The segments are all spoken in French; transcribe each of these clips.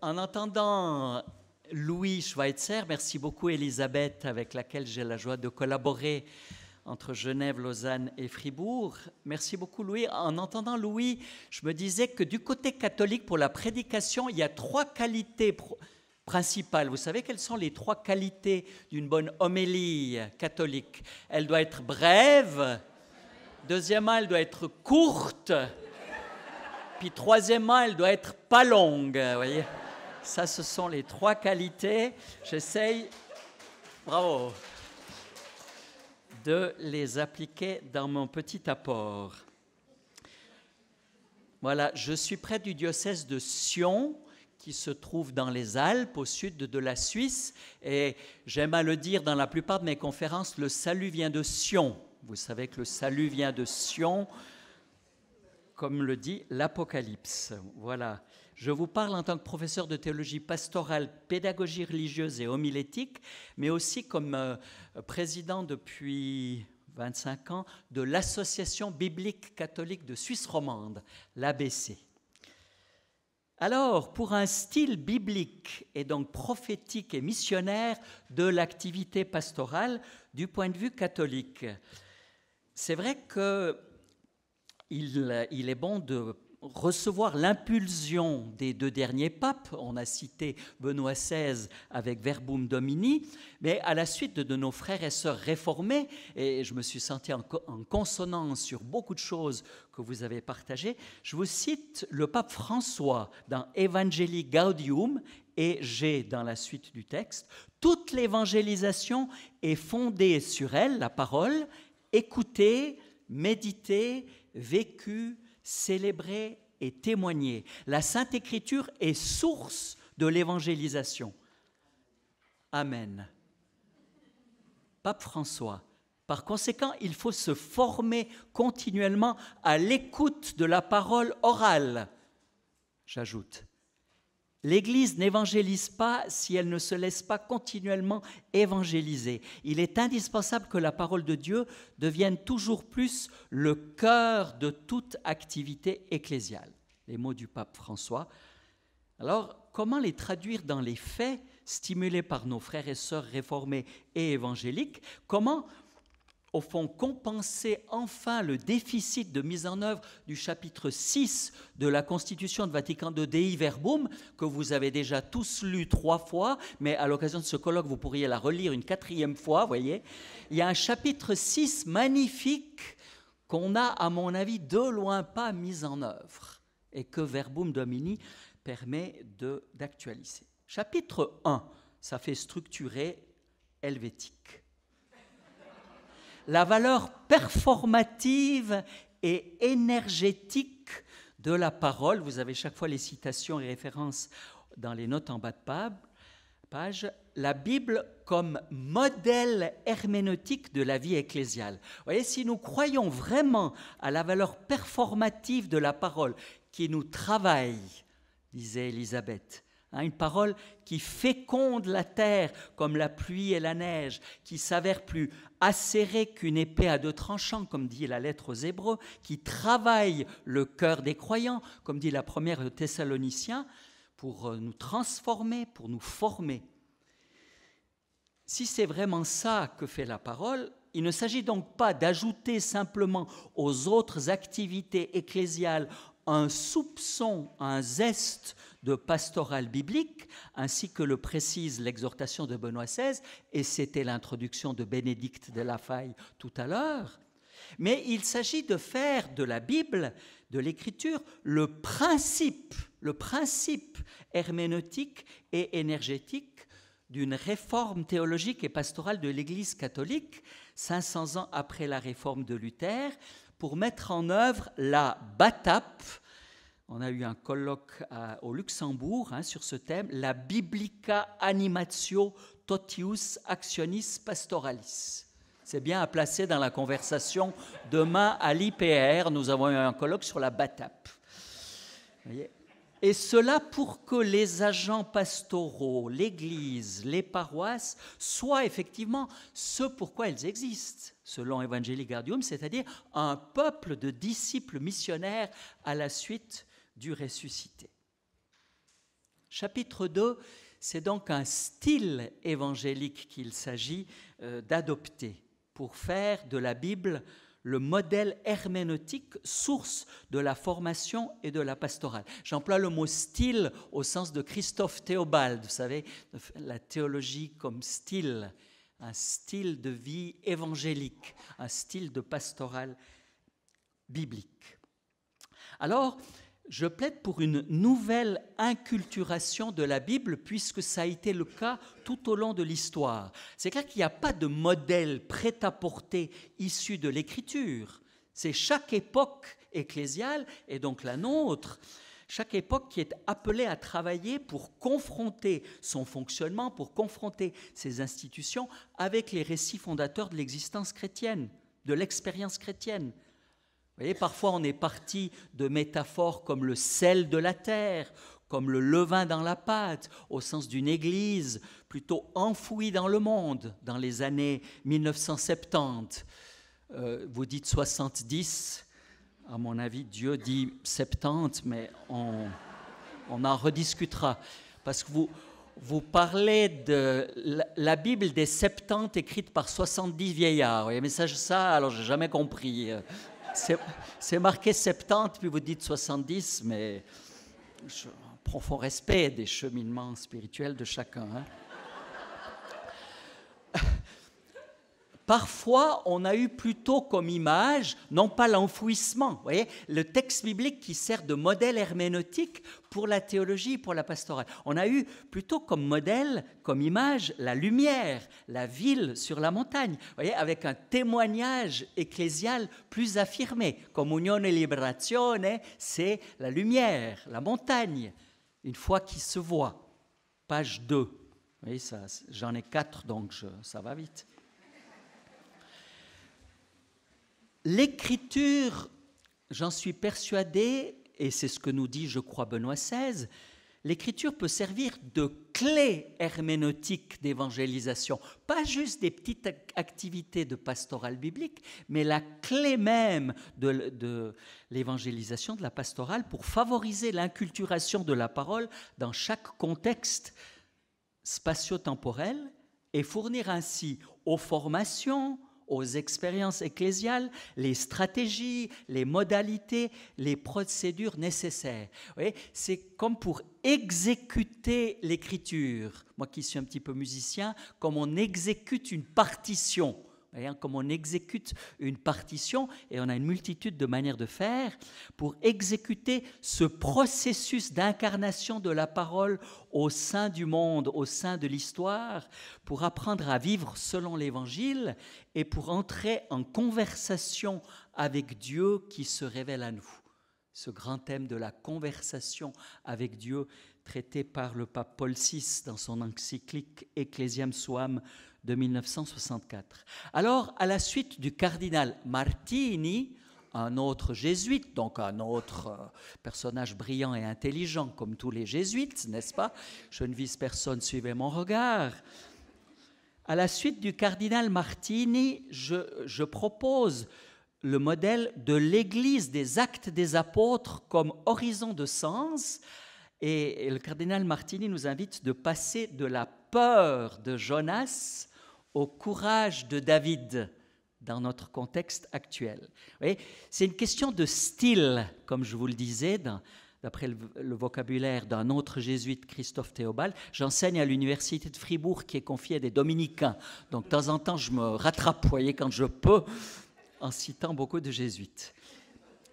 en entendant Louis Schweitzer, merci beaucoup Elisabeth, avec laquelle j'ai la joie de collaborer entre Genève, Lausanne et Fribourg. Merci beaucoup Louis. En entendant Louis, je me disais que du côté catholique, pour la prédication, il y a trois qualités principales. Vous savez quelles sont les trois qualités d'une bonne homélie catholique Elle doit être brève. Deuxièmement, elle doit être courte. Puis troisièmement, elle doit être pas longue, vous voyez. Ça, ce sont les trois qualités. J'essaye, bravo, de les appliquer dans mon petit apport. Voilà, je suis près du diocèse de Sion, qui se trouve dans les Alpes, au sud de la Suisse. Et j'aime à le dire dans la plupart de mes conférences, le salut vient de Sion. Vous savez que le salut vient de Sion, comme le dit l'Apocalypse. Voilà. Je vous parle en tant que professeur de théologie pastorale, pédagogie religieuse et homilétique, mais aussi comme euh, président depuis 25 ans de l'Association biblique catholique de Suisse romande, l'ABC. Alors, pour un style biblique et donc prophétique et missionnaire de l'activité pastorale du point de vue catholique, c'est vrai que il, est bon de recevoir l'impulsion des deux derniers papes. On a cité Benoît XVI avec Verbum Domini, mais à la suite de nos frères et sœurs réformés, et je me suis senti en, consonance sur beaucoup de choses que vous avez partagées, je vous cite le pape François dans Evangelii Gaudium et j'ai dans la suite du texte, toute l'évangélisation est fondée sur elle, la parole, écoutée, méditée, vécue, célébrer et témoigner. La Sainte Écriture est source de l'évangélisation. Amen. Pape François. Par conséquent, il faut se former continuellement à l'écoute de la parole orale. J'ajoute, L'Église n'évangélise pas si elle ne se laisse pas continuellement évangéliser. Il est indispensable que la parole de Dieu devienne toujours plus le cœur de toute activité ecclésiale. Les mots du pape François. Alors, comment les traduire dans les faits, stimulés par nos frères et sœurs réformés et évangéliques Comment au fond compenser enfin le déficit de mise en œuvre du chapitre 6 de la Constitution de Vatican II Dei Verbum, que vous avez déjà tous lu trois fois, mais à l'occasion de ce colloque, vous pourriez la relire une quatrième fois, voyez. Il y a un chapitre 6 magnifique qu'on a à mon avis, de loin pas mis en œuvre et que Verbum Domini permet d'actualiser. Chapitre 1, ça fait structurer helvétique la valeur performative et énergétique de la parole. Vous avez chaque fois les citations et références dans les notes en bas de page. La Bible comme modèle herméneutique de la vie ecclésiale. voyez, si nous croyons vraiment à la valeur performative de la parole qui nous travaille, disait Élisabeth, Hein, une parole qui féconde la terre comme la pluie et la neige, qui s'avère plus acérée qu'une épée à deux tranchants, comme dit la lettre aux Hébreux, qui travaille le cœur des croyants, comme dit la première aux Thessaloniciens, pour euh, nous transformer, pour nous former. Si c'est vraiment ça que fait la parole, il ne s'agit donc pas d'ajouter simplement aux autres activités ecclésiales un soupçon, un zeste de pastorale biblique, ainsi que le précise l'exhortation de Benoît XVI, et c'était l'introduction de Bénédicte de la Faille tout à l'heure. Mais il s'agit de faire de la Bible, de l'Écriture, le principe, le principe herméneutique et énergétique d'une réforme théologique et pastorale de l'Église catholique, 500 ans après la réforme de Luther, pour mettre en œuvre la BATAP, on a eu un colloque au Luxembourg hein, sur ce thème, la Biblica animatio totius actionis pastoralis. C'est bien à placer dans la conversation. Demain, à l'IPR, nous avons eu un colloque sur la BATAP. Et cela pour que les agents pastoraux, l'Église, les paroisses soient effectivement ce pourquoi elles existent, selon Evangelii Gardium, c'est-à-dire un peuple de disciples missionnaires à la suite du ressuscité. Chapitre 2, c'est donc un style évangélique qu'il s'agit euh, d'adopter pour faire de la Bible le modèle herméneutique, source de la formation et de la pastorale. J'emploie le mot style au sens de Christophe Théobald, vous savez, la théologie comme style, un style de vie évangélique, un style de pastorale biblique. Alors, je plaide pour une nouvelle inculturation de la Bible, puisque ça a été le cas tout au long de l'histoire. C'est clair qu'il n'y a pas de modèle prêt-à-porter issu de l'Écriture. C'est chaque époque ecclésiale, et donc la nôtre, chaque époque qui est appelée à travailler pour confronter son fonctionnement, pour confronter ses institutions avec les récits fondateurs de l'existence chrétienne, de l'expérience chrétienne. Vous voyez, parfois on est parti de métaphores comme le sel de la terre, comme le levain dans la pâte, au sens d'une église plutôt enfouie dans le monde dans les années 1970. Euh, vous dites 70, à mon avis Dieu dit 70, mais on, en rediscutera. Parce que vous, vous parlez de la Bible des 70 écrite par 70 vieillards. Vous voyez, mais ça, ça alors j'ai jamais compris. Euh, c'est marqué 70, puis vous dites 70, mais je, profond respect des cheminements spirituels de chacun. Hein. Parfois, on a eu plutôt comme image, non pas l'enfouissement, le texte biblique qui sert de modèle herméneutique pour la théologie, pour la pastorale. On a eu plutôt comme modèle, comme image, la lumière, la ville sur la montagne, voyez, avec un témoignage ecclésial plus affirmé. union e liberazione, c'est la lumière, la montagne, une fois qui se voit. Page 2. J'en ai 4 donc ça va vite. L'écriture, j'en suis persuadé, et c'est ce que nous dit, je crois, Benoît XVI, l'écriture peut servir de clé herméneutique d'évangélisation, pas juste des petites activités de pastorale biblique, mais la clé même de, de l'évangélisation, de la pastorale, pour favoriser l'inculturation de la parole dans chaque contexte spatio-temporel et fournir ainsi aux formations, aux expériences ecclésiales les stratégies, les modalités, les procédures nécessaires. C'est comme pour exécuter l'écriture. Moi qui suis un petit peu musicien, comme on exécute une partition. Hein, comme on exécute une partition, et on a une multitude de manières de faire, pour exécuter ce processus d'incarnation de la parole au sein du monde, au sein de l'histoire, pour apprendre à vivre selon l'Évangile et pour entrer en conversation avec Dieu qui se révèle à nous. Ce grand thème de la conversation avec Dieu traité par le pape Paul VI dans son encyclique Ecclesiam Suam de 1964. Alors, à la suite du cardinal Martini, un autre jésuite, donc un autre euh, personnage brillant et intelligent comme tous les jésuites, n'est-ce pas Je ne vise personne, suivez mon regard. À la suite du cardinal Martini, je, je propose le modèle de l'Église des actes des apôtres comme horizon de sens. Et le cardinal Martini nous invite de passer de la peur de Jonas au courage de David dans notre contexte actuel. C'est une question de style, comme je vous le disais, d'après le, vocabulaire d'un autre jésuite, Christophe Théobald. J'enseigne à l'université de Fribourg qui est confiée à des dominicains. Donc de temps en temps, je me rattrape, quand je peux, en citant beaucoup de jésuites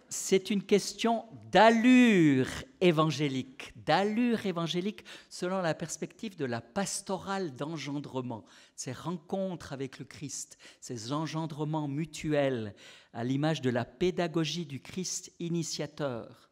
c'est une question d'allure évangélique, d'allure évangélique selon la perspective de la pastorale d'engendrement, ces rencontres avec le Christ, ces engendrements mutuels à l'image de la pédagogie du Christ initiateur,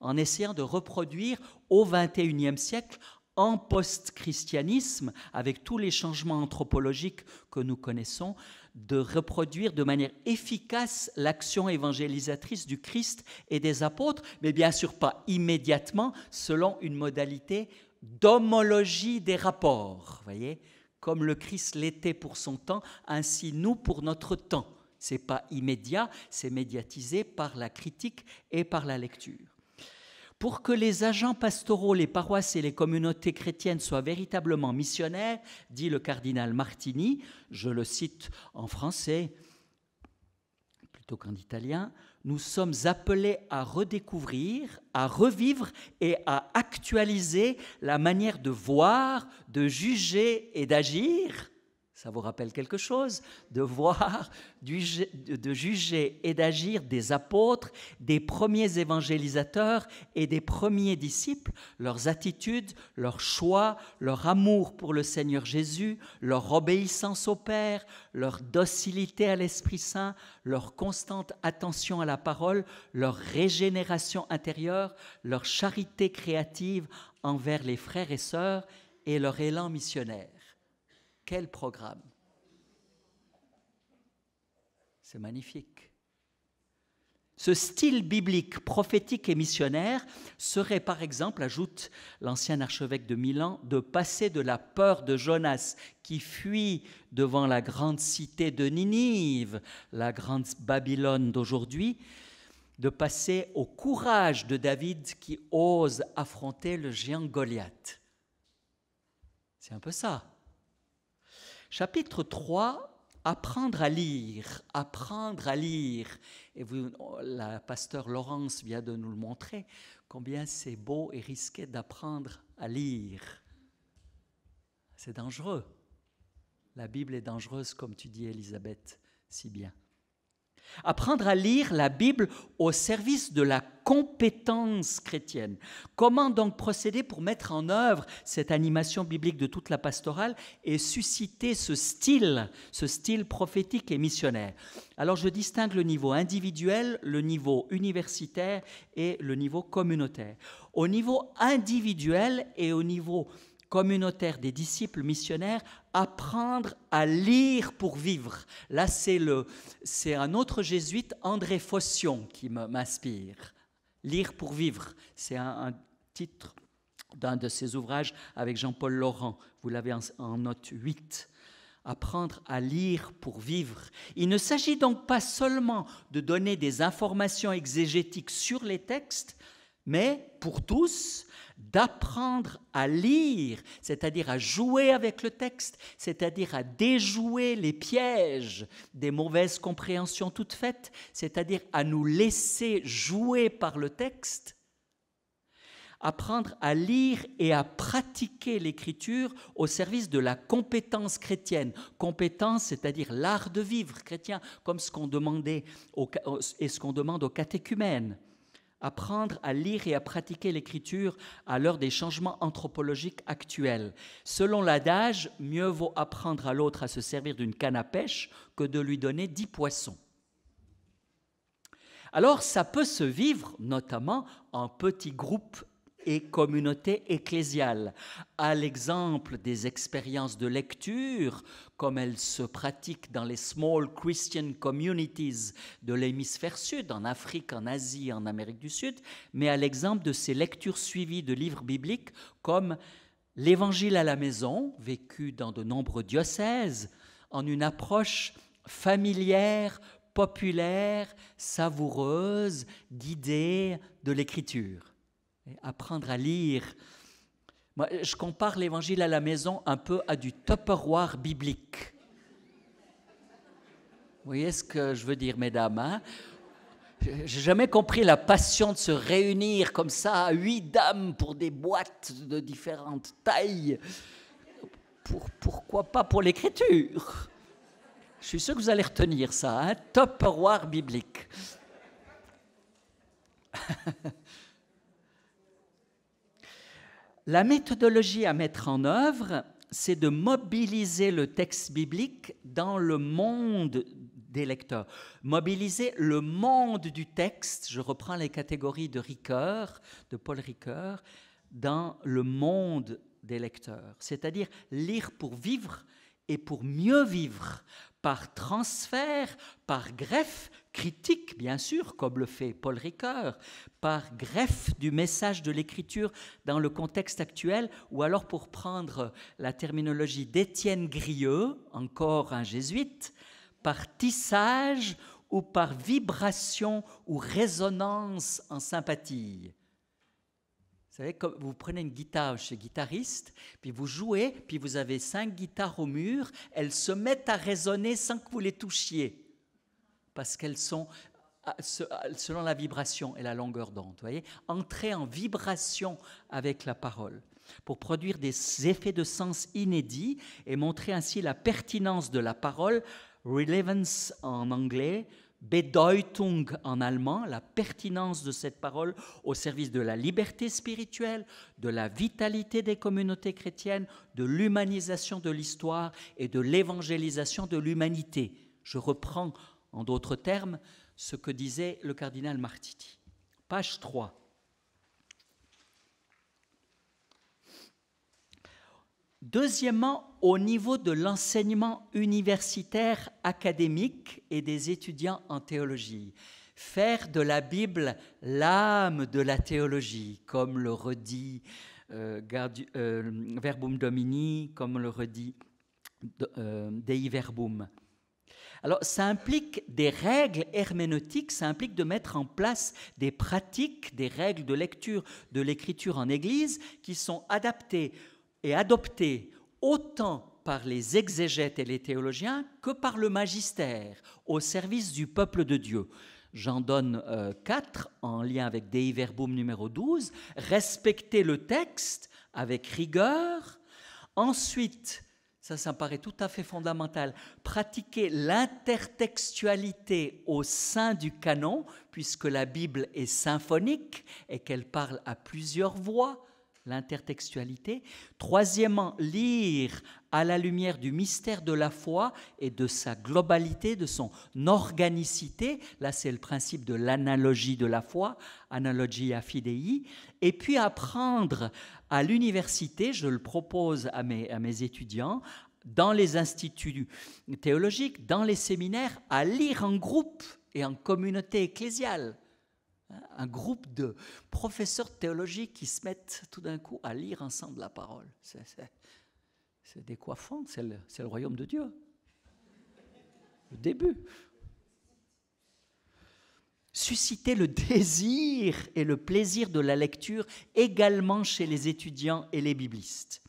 en essayant de reproduire au XXIe siècle en post-christianisme, avec tous les changements anthropologiques que nous connaissons, de reproduire de manière efficace l'action évangélisatrice du Christ et des apôtres, mais bien sûr pas immédiatement, selon une modalité d'homologie des rapports. Voyez, comme le Christ l'était pour son temps, ainsi nous pour notre temps. C'est pas immédiat, c'est médiatisé par la critique et par la lecture. Pour que les agents pastoraux, les paroisses et les communautés chrétiennes soient véritablement missionnaires, dit le cardinal Martini, je le cite en français plutôt qu'en italien, nous sommes appelés à redécouvrir, à revivre et à actualiser la manière de voir, de juger et d'agir ça vous rappelle quelque chose de voir, de juger et d'agir des apôtres, des premiers évangélisateurs et des premiers disciples, leurs attitudes, leurs choix, leur amour pour le Seigneur Jésus, leur obéissance au Père, leur docilité à l'Esprit Saint, leur constante attention à la parole, leur régénération intérieure, leur charité créative envers les frères et sœurs et leur élan missionnaire. Quel programme C'est magnifique. Ce style biblique, prophétique et missionnaire serait par exemple, ajoute l'ancien archevêque de Milan, de passer de la peur de Jonas qui fuit devant la grande cité de Ninive, la grande Babylone d'aujourd'hui, de passer au courage de David qui ose affronter le géant Goliath. C'est un peu ça. Chapitre 3, apprendre à lire, apprendre à lire. Et vous, la pasteur Laurence vient de nous le montrer, combien c'est beau et risqué d'apprendre à lire. C'est dangereux. La Bible est dangereuse, comme tu dis, Elisabeth, si bien. Apprendre à lire la Bible au service de la compétence chrétienne. Comment donc procéder pour mettre en œuvre cette animation biblique de toute la pastorale et susciter ce style, ce style prophétique et missionnaire Alors je distingue le niveau individuel, le niveau universitaire et le niveau communautaire. Au niveau individuel et au niveau communautaire des disciples missionnaires, apprendre à lire pour vivre. Là, c'est, le, c'est un autre jésuite, André Fossion qui m'inspire. Lire pour vivre, c'est un, titre d'un de ses ouvrages avec Jean-Paul Laurent. Vous l'avez en note 8 apprendre à lire pour vivre. Il ne s'agit donc pas seulement de donner des informations exégétiques sur les textes, mais pour tous, d'apprendre à lire, c'est-à-dire à jouer avec le texte, c'est-à-dire à déjouer les pièges des mauvaises compréhensions toutes faites, c'est-à-dire à nous laisser jouer par le texte, apprendre à lire et à pratiquer l'écriture au service de la compétence chrétienne. Compétence, c'est-à-dire l'art de vivre chrétien, comme ce qu'on demandait et ce qu'on demande aux catéchumènes apprendre à lire et à pratiquer l'écriture à l'heure des changements anthropologiques actuels. Selon l'adage, mieux vaut apprendre à l'autre à se servir d'une canne à pêche que de lui donner dix poissons. Alors ça peut se vivre notamment en petits groupes et communautés ecclésiales, à l'exemple des expériences de lecture, comme elles se pratiquent dans les small Christian communities de l'hémisphère sud, en Afrique, en Asie, en Amérique du Sud, mais à l'exemple de ces lectures suivies de livres bibliques comme l'Évangile à la maison, vécu dans de nombreux diocèses, en une approche familière, populaire, savoureuse, guidée de l'écriture apprendre à lire. Moi, je compare l'évangile à la maison un peu à du tupperware biblique. Vous voyez ce que je veux dire, mesdames Je hein? J'ai jamais compris la passion de se réunir comme ça à huit dames pour des boîtes de différentes tailles. Pour, pourquoi pas pour l'écriture Je suis sûr que vous allez retenir ça, un hein? biblique. La méthodologie à mettre en œuvre, c'est de mobiliser le texte biblique dans le monde des lecteurs. Mobiliser le monde du texte, je reprends les catégories de Ricoeur, de Paul Ricoeur, dans le monde des lecteurs. C'est-à-dire lire pour vivre, et pour mieux vivre, par transfert, par greffe critique, bien sûr, comme le fait Paul Ricoeur, par greffe du message de l'écriture dans le contexte actuel, ou alors pour prendre la terminologie d'Étienne Grieux, encore un jésuite, par tissage ou par vibration ou résonance en sympathie. Vous prenez une guitare chez guitariste, puis vous jouez, puis vous avez cinq guitares au mur, elles se mettent à résonner sans que vous les touchiez, parce qu'elles sont ah, ah, selon la vibration et la longueur d'onde. Voyez, entrer en vibration avec la parole pour produire des effets de sens inédits et montrer ainsi la pertinence de la parole, relevance en anglais, Bedeutung en allemand, la pertinence de cette parole au service de la liberté spirituelle, de la vitalité des communautés chrétiennes, de l'humanisation de l'histoire et de l'évangélisation de l'humanité. Je reprends en d'autres termes ce que disait le cardinal Martiti. Page 3. Deuxièmement, au niveau de l'enseignement universitaire académique et des étudiants en théologie, faire de la Bible l'âme de la théologie, comme le redit euh, euh, Verbum Domini, comme le redit euh, Dei Verbum. Alors ça implique des règles herméneutiques, ça implique de mettre en place des pratiques, des règles de lecture de l'écriture en Église qui sont adaptées est adopté autant par les exégètes et les théologiens que par le magistère au service du peuple de Dieu. J'en donne euh, quatre en lien avec Dei Verbum numéro 12. Respecter le texte avec rigueur. Ensuite, ça, ça me paraît tout à fait fondamental, pratiquer l'intertextualité au sein du canon, puisque la Bible est symphonique et qu'elle parle à plusieurs voix l'intertextualité. Troisièmement, lire à la lumière du mystère de la foi et de sa globalité, de son organicité. Là, c'est le principe de l'analogie de la foi, analogia fidei. Et puis apprendre à l'université, je le propose à mes, à mes étudiants, dans les instituts théologiques, dans les séminaires, à lire en groupe et en communauté ecclésiale un groupe de professeurs théologiques qui se mettent tout d'un coup à lire ensemble la parole. C'est décoiffant, c'est le, le royaume de Dieu. Le début. Susciter le désir et le plaisir de la lecture également chez les étudiants et les biblistes.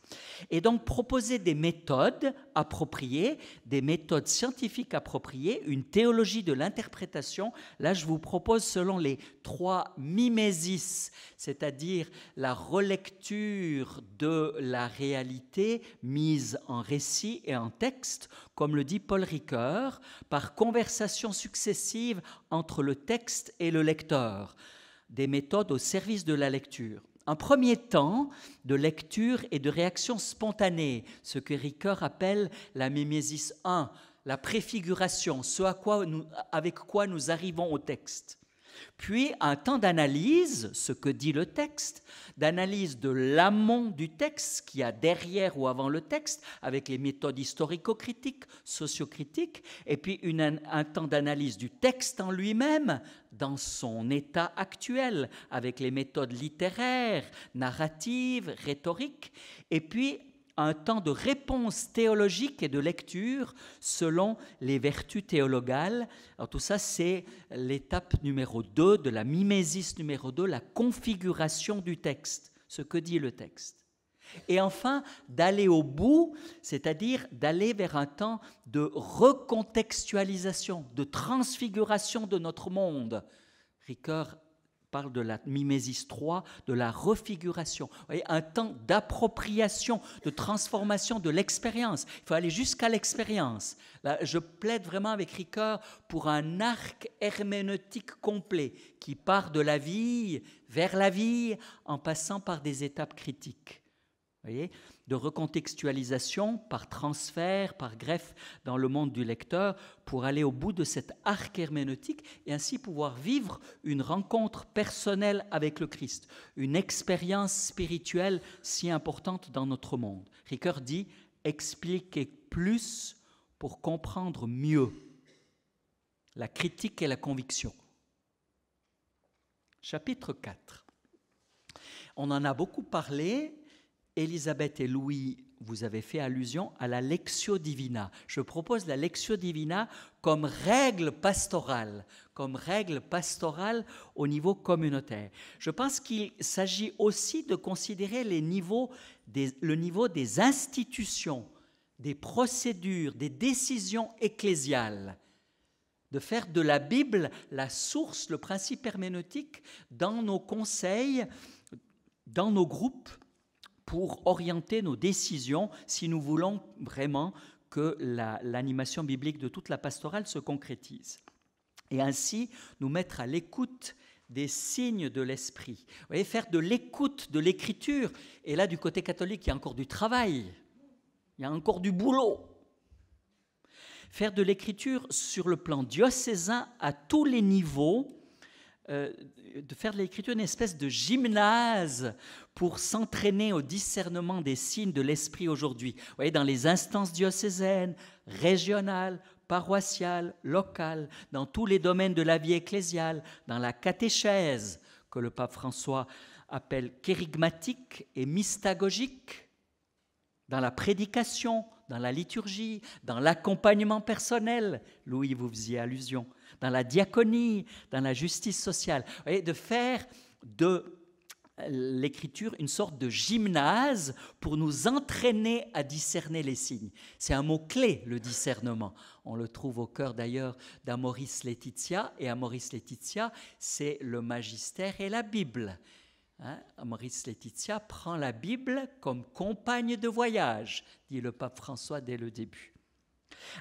Et donc proposer des méthodes appropriées, des méthodes scientifiques appropriées, une théologie de l'interprétation. Là, je vous propose selon les trois mimesis, c'est-à-dire la relecture de la réalité mise en récit et en texte, comme le dit Paul Ricoeur, par conversation successive entre le texte et le lecteur des méthodes au service de la lecture un premier temps de lecture et de réaction spontanée, ce que Ricoeur appelle la mimésis 1, la préfiguration, ce avec quoi nous arrivons au texte. Puis un temps d'analyse, ce que dit le texte, d'analyse de l'amont du texte, qui a derrière ou avant le texte, avec les méthodes historico-critiques, socio-critiques, et puis un temps d'analyse du texte en lui-même, dans son état actuel, avec les méthodes littéraires, narratives, rhétoriques, et puis un temps de réponse théologique et de lecture selon les vertus théologales. Alors tout ça, c'est l'étape numéro 2 de la mimésis numéro 2, la configuration du texte, ce que dit le texte. Et enfin, d'aller au bout, c'est-à-dire d'aller vers un temps de recontextualisation, de transfiguration de notre monde. Ricoeur parle de la mimésis 3, de la refiguration. un temps d'appropriation, de transformation de l'expérience. Il faut aller jusqu'à l'expérience. je plaide vraiment avec Ricoeur pour un arc herméneutique complet qui part de la vie vers la vie en passant par des étapes critiques de recontextualisation par transfert, par greffe dans le monde du lecteur, pour aller au bout de cet arc herméneutique et ainsi pouvoir vivre une rencontre personnelle avec le Christ, une expérience spirituelle si importante dans notre monde. Ricoeur dit expliquer plus pour comprendre mieux la critique et la conviction. Chapitre 4. On en a beaucoup parlé, Elisabeth et Louis, vous avez fait allusion à la Lectio Divina. Je propose la Lectio Divina comme règle pastorale, comme règle pastorale au niveau communautaire. Je pense qu'il s'agit aussi de considérer le niveau des institutions, des procédures, des décisions ecclésiales de faire de la Bible la source, le principe herméneutique dans nos conseils, dans nos groupes pour orienter nos décisions si nous voulons vraiment que l'animation biblique de toute la pastorale se concrétise. Et ainsi, nous mettre à l'écoute des signes de l'esprit. Vous voyez, faire de l'écoute de l'écriture. Et là, du côté catholique, il y a encore du travail. Il y a encore du boulot. Faire de l'écriture sur le plan diocésain à tous les niveaux euh, de faire de l'écriture une espèce de gymnase pour s'entraîner au discernement des signes de l'esprit aujourd'hui. Vous voyez, dans les instances diocésaines, régionales, paroissiales, locales, dans tous les domaines de la vie ecclésiale, dans la catéchèse que le pape François appelle kérigmatique et mystagogique, dans la prédication, dans la liturgie, dans l'accompagnement personnel, Louis vous faisiez allusion, dans la diaconie, dans la justice sociale. de faire de euh, l'écriture une sorte de gymnase pour nous entraîner à discerner les signes. C'est un mot-clé, le discernement. On le trouve au cœur d'ailleurs d'Amoris Laetitia, et Amoris Laetitia, c'est le magistère et la Bible. Hein? Amoris Laetitia prend la Bible comme compagne de voyage, dit le pape François dès le début.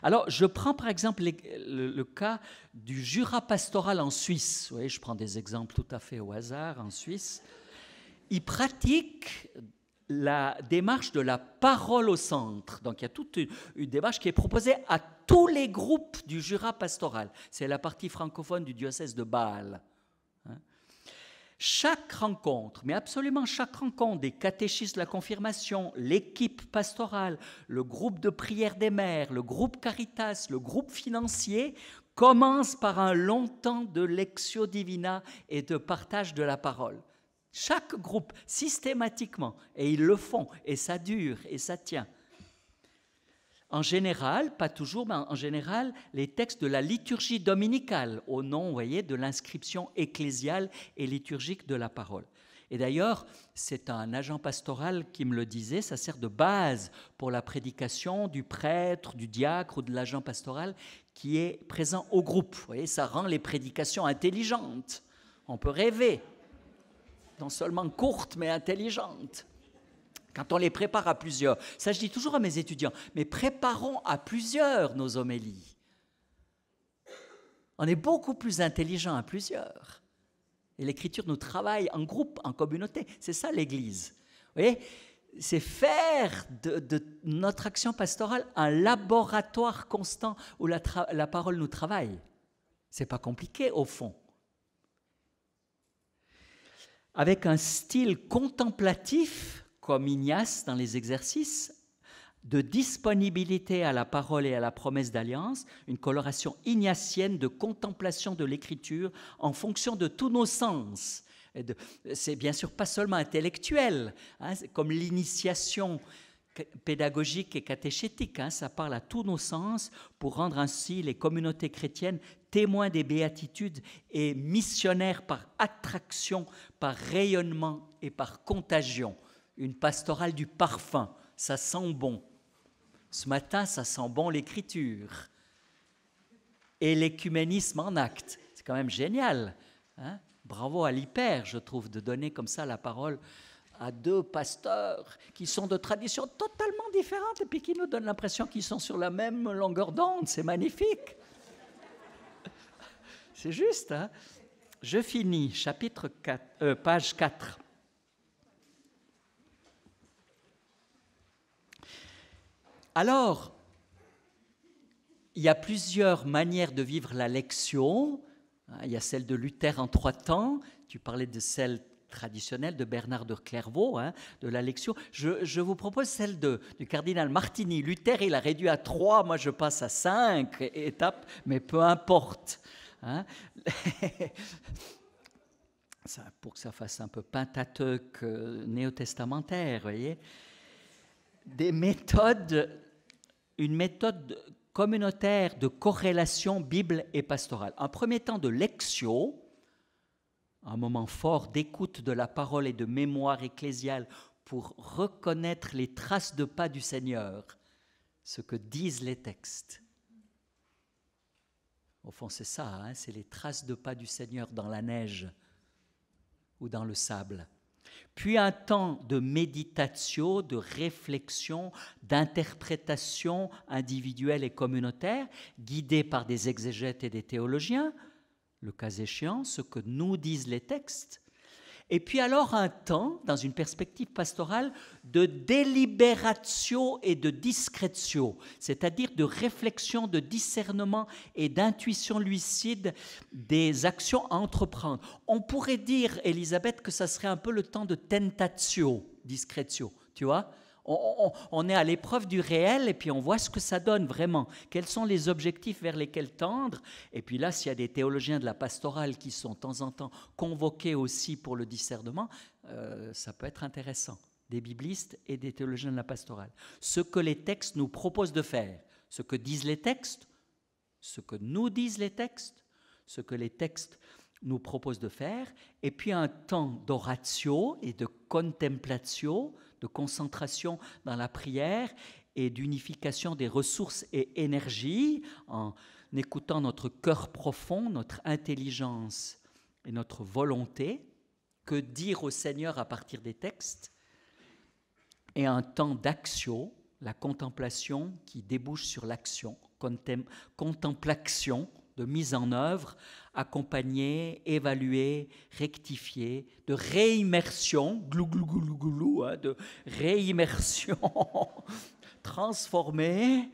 Alors, je prends par exemple le, cas du Jura pastoral en Suisse. Vous voyez, je prends des exemples tout à fait au hasard en Suisse. Ils pratiquent la démarche de la parole au centre. Donc, il y a toute une démarche qui est proposée à tous les groupes du Jura pastoral. C'est la partie francophone du diocèse de Bâle. Chaque rencontre, mais absolument chaque rencontre des catéchistes de la confirmation, l'équipe pastorale, le groupe de prière des mères, le groupe Caritas, le groupe financier, commence par un long temps de lectio divina et de partage de la parole. Chaque groupe, systématiquement, et ils le font, et ça dure, et ça tient. En général, pas toujours, mais en général, les textes de la liturgie dominicale, au nom, vous voyez, de l'inscription ecclésiale et liturgique de la parole. Et d'ailleurs, c'est un agent pastoral qui me le disait, ça sert de base pour la prédication du prêtre, du diacre ou de l'agent pastoral qui est présent au groupe. voyez, ça rend les prédications intelligentes. On peut rêver, non seulement courtes, mais intelligentes quand on les prépare à plusieurs. Ça, je dis toujours à mes étudiants, mais préparons à plusieurs nos homélies. On est beaucoup plus intelligent à plusieurs. Et l'Écriture nous travaille en groupe, en communauté. C'est ça l'Église. Vous voyez c'est faire de, notre action pastorale un laboratoire constant où la, la parole nous travaille. C'est pas compliqué au fond. Avec un style contemplatif, comme Ignace dans les exercices, de disponibilité à la parole et à la promesse d'alliance, une coloration ignatienne de contemplation de l'écriture en fonction de tous nos sens. C'est bien sûr pas seulement intellectuel, hein, comme l'initiation pédagogique et catéchétique, hein, ça parle à tous nos sens pour rendre ainsi les communautés chrétiennes témoins des béatitudes et missionnaires par attraction, par rayonnement et par contagion une pastorale du parfum. Ça sent bon. Ce matin, ça sent bon l'écriture. Et l'écuménisme en acte. C'est quand même génial. Hein. Bravo à l'hyper, je trouve, de donner comme ça la parole à deux pasteurs qui sont de traditions totalement différentes et puis qui nous donnent l'impression qu'ils sont sur la même longueur d'onde. C'est magnifique. C'est juste. Hein. je finis, chapitre 4, euh, page 4. Alors, il y a plusieurs manières de vivre la lection. Hein, il y a celle de Luther en trois temps. Tu parlais de celle traditionnelle de Bernard de Clairvaux, hein, de la lection. Je, vous propose celle de, du cardinal Martini. Luther, il a réduit à trois. Moi, je passe à cinq étapes, mais peu importe. Hein. pour que ça fasse un peu pentateuque euh, néo-testamentaire, voyez. Des méthodes une méthode communautaire de corrélation Bible et pastorale. Un premier temps de lecture, un moment fort d'écoute de la parole et de mémoire ecclésiale pour reconnaître les traces de pas du Seigneur, ce que disent les textes. Au fond, c'est ça, hein, c'est les traces de pas du Seigneur dans la neige ou dans le sable puis un temps de méditation, de réflexion, d'interprétation individuelle et communautaire, guidé par des exégètes et des théologiens, le cas échéant, ce que nous disent les textes, et puis alors un temps, dans une perspective pastorale, de délibération et de discrétion c'est-à-dire de réflexion, de discernement et d'intuition lucide des actions à entreprendre. On pourrait dire, Elisabeth, que ça serait un peu le temps de tentatio, discrétio, tu vois on, est à l'épreuve du réel et puis on voit ce que ça donne vraiment. Quels sont les objectifs vers lesquels tendre Et puis là, s'il y a des théologiens de la pastorale qui sont de temps en temps convoqués aussi pour le discernement, euh, ça peut être intéressant. Des biblistes et des théologiens de la pastorale. Ce que les textes nous proposent de faire, ce que disent les textes, ce que nous disent les textes, ce que les textes nous proposent de faire, et puis un temps d'oratio et de contemplatio, de concentration dans la prière et d'unification des ressources et énergies en écoutant notre cœur profond, notre intelligence et notre volonté, que dire au Seigneur à partir des textes, et un temps d'action, la contemplation qui débouche sur l'action, contemplation de mise en œuvre, accompagner, évaluer, rectifier, de réimmersion, glou glou glou glou, glou hein, de réimmersion, transformée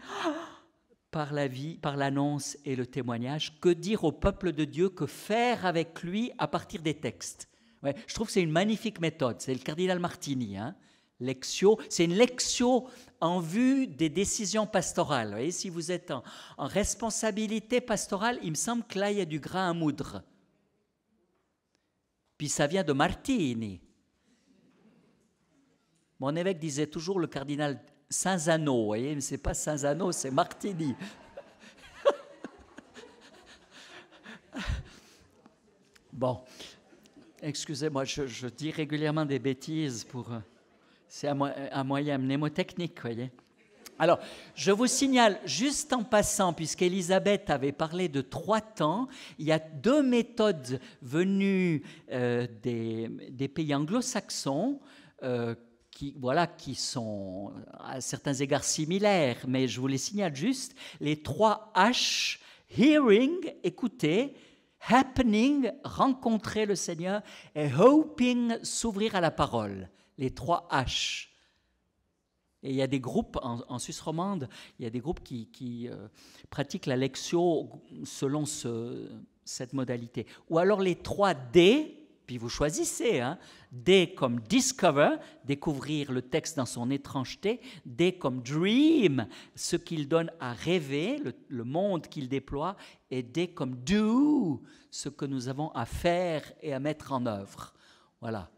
par la vie, par l'annonce et le témoignage, que dire au peuple de Dieu, que faire avec lui à partir des textes. je trouve que c'est une magnifique méthode, c'est le cardinal Martini. Hein lectio. C'est une lectio en vue des décisions pastorales. si vous êtes en, responsabilité pastorale, il me semble que là, il y a du gras à moudre. Puis ça vient de Martini. Mon évêque disait toujours le cardinal Saint-Zano. Vous voyez, ce n'est pas Saint-Zano, c'est Martini. bon, excusez-moi, je, dis régulièrement des bêtises pour... Euh, c'est un, euh, moyen mnémotechnique, voyez. Alors, je vous signale juste en passant, puisqu'Elisabeth avait parlé de trois temps, il y a deux méthodes venues euh, des, pays anglo-saxons. Euh, qui, voilà, qui sont à certains égards similaires, mais je vous les signale juste, les trois H, hearing, écouter, happening, rencontrer le Seigneur, et hoping, s'ouvrir à la parole les trois H. Et il y a des groupes en, Suisse romande, il y a des groupes qui, euh, pratiquent la lecture selon cette modalité. Ou alors les trois D, puis vous choisissez, hein, D comme discover, découvrir le texte dans son étrangeté, D comme dream, ce qu'il donne à rêver, le, le monde qu'il déploie, et D comme do, ce que nous avons à faire et à mettre en œuvre. Voilà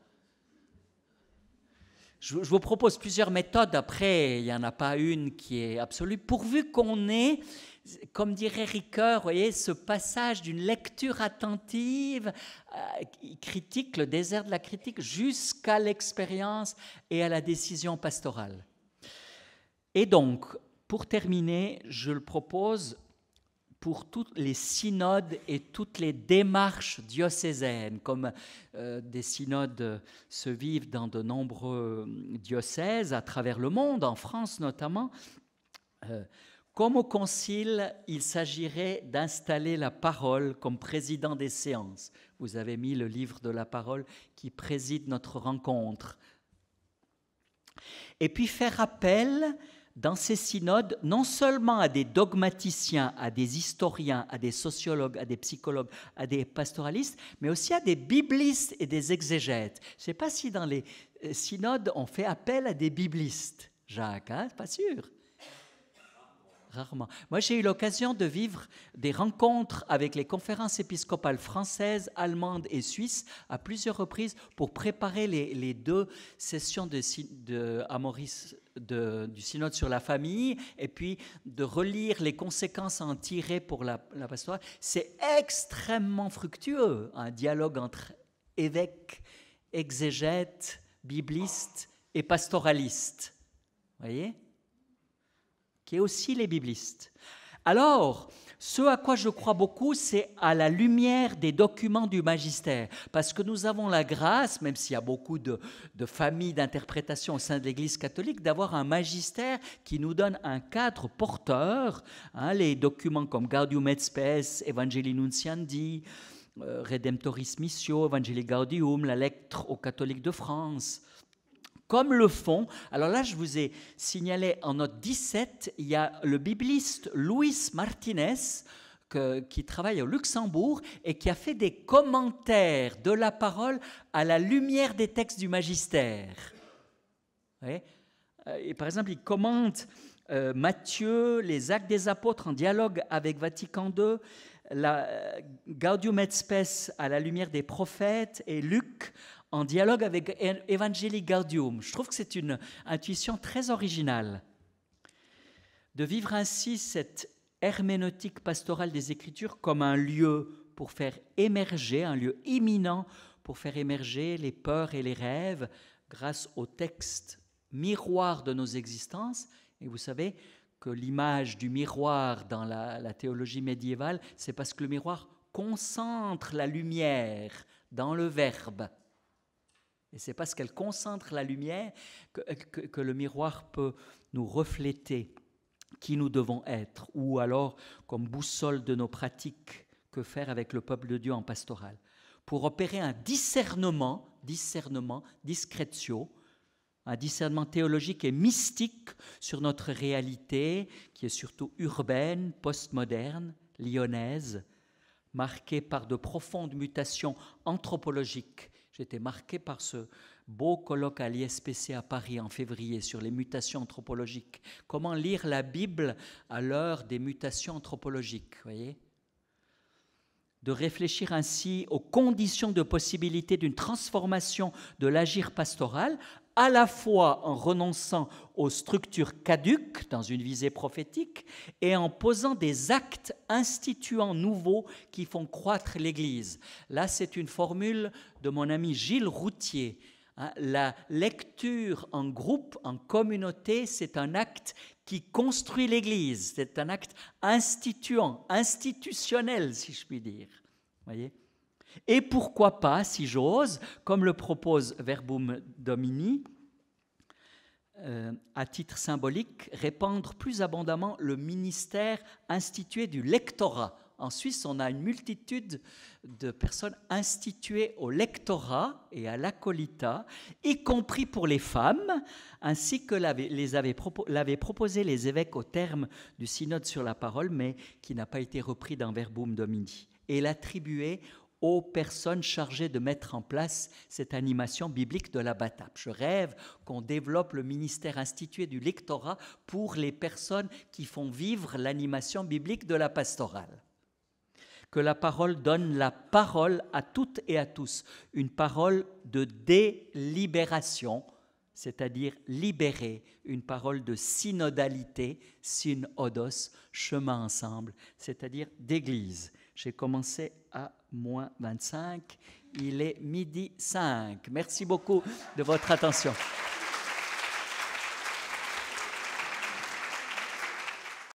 je, vous propose plusieurs méthodes. Après, il n'y en a pas une qui est absolue. Pourvu qu'on ait, comme dirait Ricoeur, ce passage d'une lecture attentive, euh, critique, le désert de la critique, jusqu'à l'expérience et à la décision pastorale. Et donc, pour terminer, je le propose pour toutes les synodes et toutes les démarches diocésaines, comme euh, des synodes se vivent dans de nombreux diocèses à travers le monde, en France notamment. Euh, comme au concile, il s'agirait d'installer la parole comme président des séances. Vous avez mis le livre de la parole qui préside notre rencontre. Et puis faire appel dans ces synodes non seulement à des dogmaticiens, à des historiens, à des sociologues, à des psychologues, à des pastoralistes, mais aussi à des biblistes et des exégètes. Je ne sais pas si dans les euh, synodes on fait appel à des biblistes, Jacques, hein, pas sûr. Moi, j'ai eu l'occasion de vivre des rencontres avec les conférences épiscopales françaises, allemandes et suisses à plusieurs reprises pour préparer les, deux sessions de, de à Maurice du synode sur la famille et puis de relire les conséquences à en tirer pour la, la pastorale. C'est extrêmement fructueux, un dialogue entre évêques, exégètes, biblistes et pastoralistes. Vous voyez qui est aussi les biblistes. Alors, ce à quoi je crois beaucoup, c'est à la lumière des documents du magistère, parce que nous avons la grâce, même s'il y a beaucoup de, familles d'interprétation au sein de l'Église catholique, d'avoir un magistère qui nous donne un cadre porteur. Hein, les documents comme Gaudium et Spes, Evangelii Nunciandi, euh, Redemptoris Missio, Evangelii Gaudium, la lettre aux catholiques de France, comme le font. Alors là, je vous ai signalé en note 17, il y a le bibliste Luis Martinez qui travaille au Luxembourg et qui a fait des commentaires de la parole à la lumière des textes du magistère. Euh, et par exemple, il commente euh, Matthieu, les actes des apôtres en dialogue avec Vatican II, la, euh, Gaudium et Spes à la lumière des prophètes et Luc en dialogue avec e- Evangelii Gaudium. Je trouve que c'est une intuition très originale. De vivre ainsi cette herméneutique pastorale des Écritures comme un lieu pour faire émerger, un lieu imminent pour faire émerger les peurs et les rêves grâce au texte miroir de nos existences. Et vous savez que l'image du miroir dans la, la théologie médiévale, c'est parce que le miroir concentre la lumière dans le Verbe. Et c'est parce qu'elle concentre la lumière que, le miroir peut nous refléter qui nous devons être, ou alors comme boussole de nos pratiques, que faire avec le peuple de Dieu en pastoral, pour opérer un discernement, discernement, discretio, un discernement théologique et mystique sur notre réalité, qui est surtout urbaine, postmoderne, lyonnaise, marquée par de profondes mutations anthropologiques J'étais marqué par ce beau colloque à l'ISPC à Paris en février sur les mutations anthropologiques. Comment lire la Bible à l'heure des mutations anthropologiques, voyez de réfléchir ainsi aux conditions de possibilité d'une transformation de l'agir pastoral, à la fois en renonçant aux structures caduques dans une visée prophétique et en posant des actes instituants nouveaux qui font croître l'Église. Là, c'est une formule de mon ami Gilles Routier. Hein. La lecture en groupe, en communauté, c'est un acte qui construit l'Église. C'est un acte instituant, institutionnel, si je puis dire. Voyez Et pourquoi pas, si j'ose, comme le propose Verbum Domini, euh, à titre symbolique, répandre plus abondamment le ministère institué du lectorat. En Suisse, on a une multitude de personnes instituées au lectorat et à l'acolita, y compris pour les femmes, ainsi que l'avaient proposé les évêques au terme du synode sur la parole, mais qui n'a pas été repris dans Verbum Domini, et l'attribuer aux personnes chargées de mettre en place cette animation biblique de la BATAP. Je rêve qu'on développe le ministère institué du lectorat pour les personnes qui font vivre l'animation biblique de la pastorale. Que la parole donne la parole à toutes et à tous, une parole de délibération, c'est-à-dire libérée. une parole de synodalité, synodos, chemin ensemble, c'est-à-dire d'église. J'ai commencé à moins 25. Il est midi 5. Merci beaucoup de votre attention.